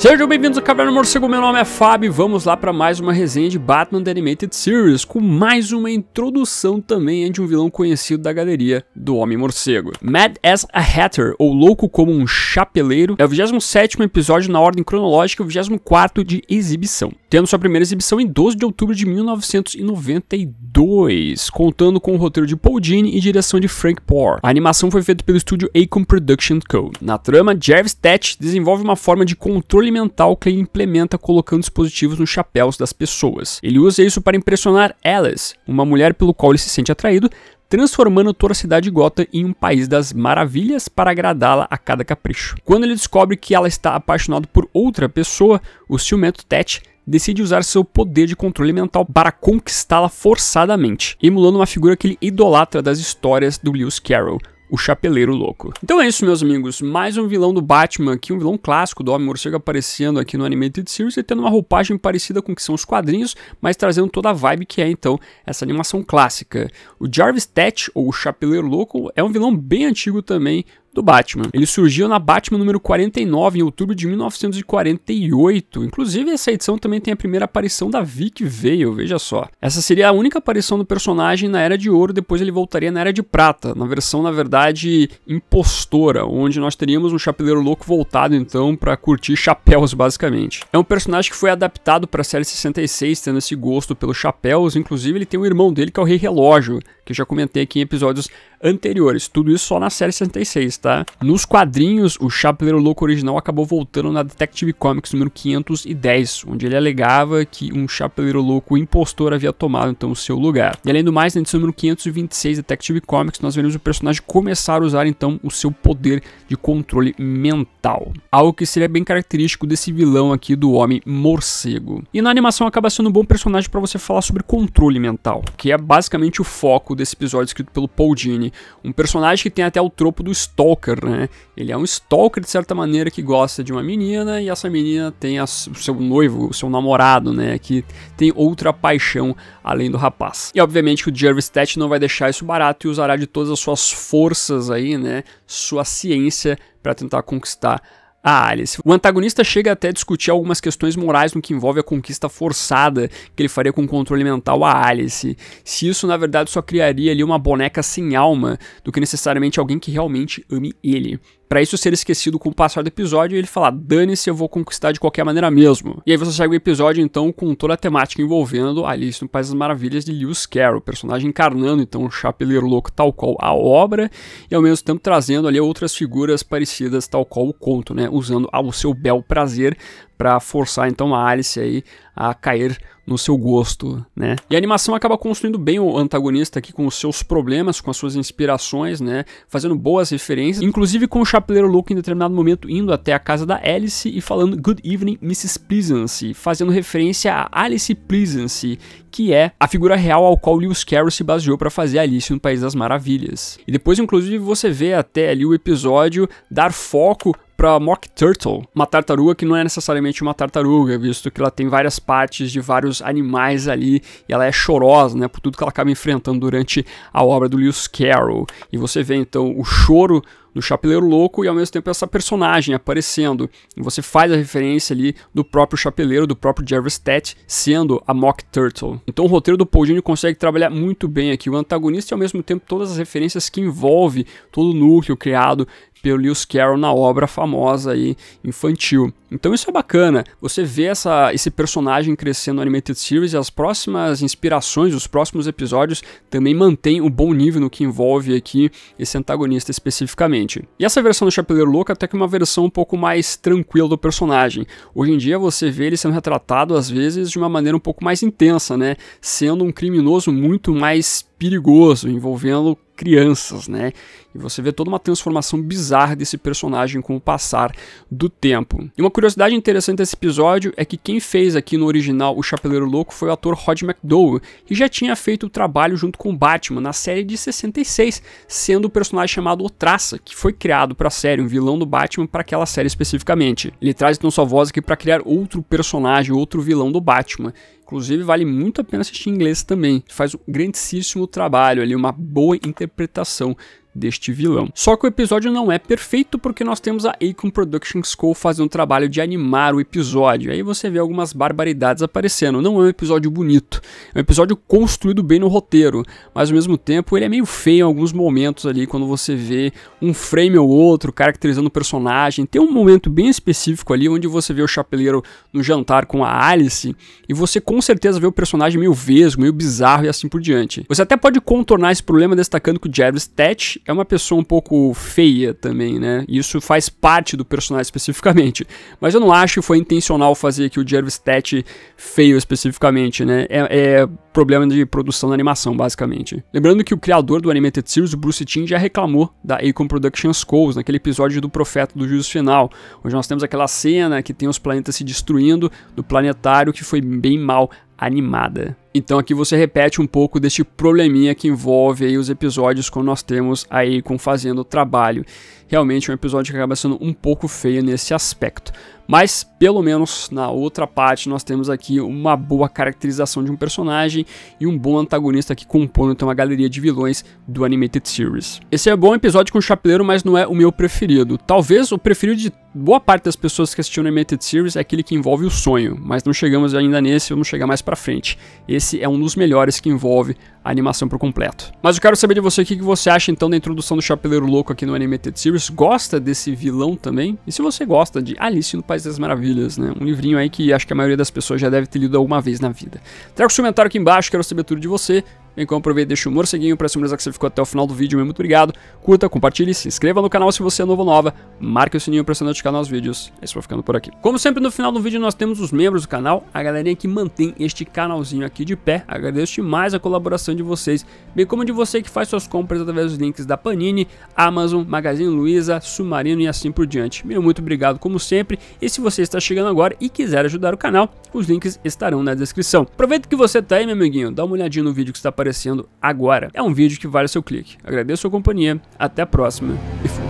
Sejam bem-vindos ao Caverna Morcego, meu nome é Fábio e vamos lá para mais uma resenha de Batman The Animated Series, com mais uma introdução também de um vilão conhecido da galeria do Homem-Morcego. Mad as a Hatter, ou Louco como um Chapeleiro, é o 27º episódio na ordem cronológica e o 24 de exibição, tendo sua primeira exibição em 12 de outubro de 1992, contando com o roteiro de Paul Dini e direção de Frank Poor. A animação foi feita pelo estúdio Acom Production Co. Na trama, Jervis Tetch desenvolve uma forma de controle controle mental que ele implementa colocando dispositivos nos chapéus das pessoas. Ele usa isso para impressionar Alice, uma mulher pelo qual ele se sente atraído, transformando toda a cidade de Gotham em um país das maravilhas para agradá-la a cada capricho. Quando ele descobre que ela está apaixonado por outra pessoa, o ciumento Tet decide usar seu poder de controle mental para conquistá-la forçadamente, emulando uma figura que ele idolatra das histórias do Lewis Carroll, o Chapeleiro Louco. Então é isso, meus amigos. Mais um vilão do Batman aqui, um vilão clássico do Homem-Morcego aparecendo aqui no Animated Series e tendo uma roupagem parecida com o que são os quadrinhos, mas trazendo toda a vibe que é, então, essa animação clássica. O Jarvis Tetch, ou o Chapeleiro Louco, é um vilão bem antigo também do Batman. Ele surgiu na Batman número 49 em outubro de 1948. Inclusive, essa edição também tem a primeira aparição da Vic Vale, veja só. Essa seria a única aparição do personagem na Era de Ouro, depois ele voltaria na Era de Prata, na versão, na verdade, impostora, onde nós teríamos um chapeleiro louco voltado então para curtir chapéus, basicamente. É um personagem que foi adaptado para a série 66, tendo esse gosto pelos chapéus, inclusive ele tem um irmão dele que é o Rei Relógio, que eu já comentei aqui em episódios anteriores. Tudo isso só na série 66, tá? tá? Nos quadrinhos, o Chapeleiro Louco original acabou voltando na Detective Comics número 510, onde ele alegava que um Chapeleiro Louco impostor havia tomado então o seu lugar. E além do mais, na edição número 526 Detective Comics, nós veremos o personagem começar a usar então o seu poder de controle mental. Algo que seria bem característico desse vilão aqui do Homem Morcego. E na animação acaba sendo um bom personagem para você falar sobre controle mental, que é basicamente o foco desse episódio escrito pelo Paul Dini, um personagem que tem até o tropo do Stalker stalker, né? Ele é um stalker de certa maneira que gosta de uma menina e essa menina tem a, o seu noivo, o seu namorado, né? Que tem outra paixão além do rapaz. E obviamente que o Jervis Tat não vai deixar isso barato e usará de todas as suas forças aí, né? Sua ciência para tentar conquistar a ah, Alice. O antagonista chega até a discutir algumas questões morais no que envolve a conquista forçada que ele faria com o controle mental a ah, Alice. Se isso na verdade só criaria ali uma boneca sem alma do que necessariamente alguém que realmente ame ele para isso ser esquecido com o passar do episódio e ele falar: dane-se, eu vou conquistar de qualquer maneira mesmo. E aí você segue o episódio então com toda a temática envolvendo Alice no País das Maravilhas de Lewis Carroll, personagem encarnando então o Chapeleiro Louco, tal qual a obra, e ao mesmo tempo trazendo ali outras figuras parecidas, tal qual o conto, né? Usando ao seu bel prazer para forçar então a Alice aí a cair no seu gosto, né? E a animação acaba construindo bem o antagonista aqui com os seus problemas, com as suas inspirações, né? Fazendo boas referências, inclusive com o chapeleiro louco em determinado momento indo até a casa da Alice e falando Good Evening Mrs. Pleasance, fazendo referência a Alice Pleasance, que é a figura real ao qual Lewis Carroll se baseou para fazer Alice no País das Maravilhas. E depois, inclusive, você vê até ali o episódio dar foco para Mock Turtle, uma tartaruga que não é necessariamente uma tartaruga, visto que ela tem várias partes de vários animais ali e ela é chorosa, né, por tudo que ela acaba enfrentando durante a obra do Lewis Carroll. E você vê então o choro do Chapeleiro Louco e ao mesmo tempo essa personagem aparecendo. E você faz a referência ali do próprio Chapeleiro, do próprio Jarvis Tet, sendo a Mock Turtle. Então o roteiro do Paul Dini consegue trabalhar muito bem aqui o antagonista e ao mesmo tempo todas as referências que envolve todo o núcleo criado pelo Lewis Carroll na obra famosa aí infantil. Então isso é bacana, você vê essa, esse personagem crescendo no Animated Series e as próximas inspirações, os próximos episódios também mantém um bom nível no que envolve aqui esse antagonista especificamente. E essa versão do Chapeleiro Louco é até que é uma versão um pouco mais tranquila do personagem. Hoje em dia você vê ele sendo retratado às vezes de uma maneira um pouco mais intensa, né? Sendo um criminoso muito mais perigoso, envolvendo crianças, né? E você vê toda uma transformação bizarra desse personagem com o passar do tempo. E uma curiosidade interessante desse episódio é que quem fez aqui no original o Chapeleiro Louco foi o ator Rod McDowell, que já tinha feito o trabalho junto com Batman na série de 66, sendo o personagem chamado Otraça, que foi criado para a série, um vilão do Batman para aquela série especificamente. Ele traz então sua voz aqui para criar outro personagem, outro vilão do Batman. Inclusive, vale muito a pena assistir em inglês também. Faz um grandíssimo trabalho ali, uma boa interpretação deste vilão. Só que o episódio não é perfeito porque nós temos a Akon Productions Co. fazendo um trabalho de animar o episódio. Aí você vê algumas barbaridades aparecendo. Não é um episódio bonito, é um episódio construído bem no roteiro, mas ao mesmo tempo ele é meio feio em alguns momentos ali quando você vê um frame ou outro caracterizando o personagem. Tem um momento bem específico ali onde você vê o chapeleiro no jantar com a Alice e você com certeza vê o personagem meio vesgo, meio bizarro e assim por diante. Você até pode contornar esse problema destacando que o Jarvis Tetch é uma pessoa um pouco feia também, né? Isso faz parte do personagem especificamente. Mas eu não acho que foi intencional fazer aqui o Jervis Tet feio especificamente, né? É, é, problema de produção da animação, basicamente. Lembrando que o criador do Animated Series, o Bruce Timm, já reclamou da Acorn Productions Coles, naquele episódio do Profeta do Juízo Final, onde nós temos aquela cena que tem os planetas se destruindo do planetário que foi bem mal animada. Então aqui você repete um pouco deste probleminha que envolve aí os episódios quando nós temos aí com fazendo o trabalho. Realmente é um episódio que acaba sendo um pouco feio nesse aspecto. Mas, pelo menos na outra parte, nós temos aqui uma boa caracterização de um personagem e um bom antagonista que compõe então, uma galeria de vilões do Animated Series. Esse é um bom episódio com o Chapeleiro, mas não é o meu preferido. Talvez o preferido de boa parte das pessoas que o Animated Series é aquele que envolve o sonho, mas não chegamos ainda nesse, vamos chegar mais pra frente. Esse é um dos melhores que envolve a animação por completo. Mas eu quero saber de você o que você acha então da introdução do Chapeleiro Louco aqui no Animated Series. Gosta desse vilão também? E se você gosta de Alice no País País das Maravilhas, né? Um livrinho aí que acho que a maioria das pessoas já deve ter lido alguma vez na vida. Traga o seu comentário aqui embaixo, quero saber tudo de você bem com aproveita deixa o morceguinho pra se que você ficou até o final do vídeo. Muito obrigado. Curta, compartilhe, se inscreva no canal se você é novo ou nova. Marque o sininho pra se notificar nos vídeos. É isso, vou ficando por aqui. Como sempre, no final do vídeo nós temos os membros do canal, a galerinha que mantém este canalzinho aqui de pé. Agradeço demais a colaboração de vocês, bem como de você que faz suas compras através dos links da Panini, Amazon, Magazine Luiza, Submarino e assim por diante. Meu muito obrigado como sempre. E se você está chegando agora e quiser ajudar o canal, os links estarão na descrição. Aproveita que você tá aí, meu amiguinho, dá uma olhadinha no vídeo que está aparecendo aparecendo agora. É um vídeo que vale seu clique. Agradeço a sua companhia, até a próxima e fui.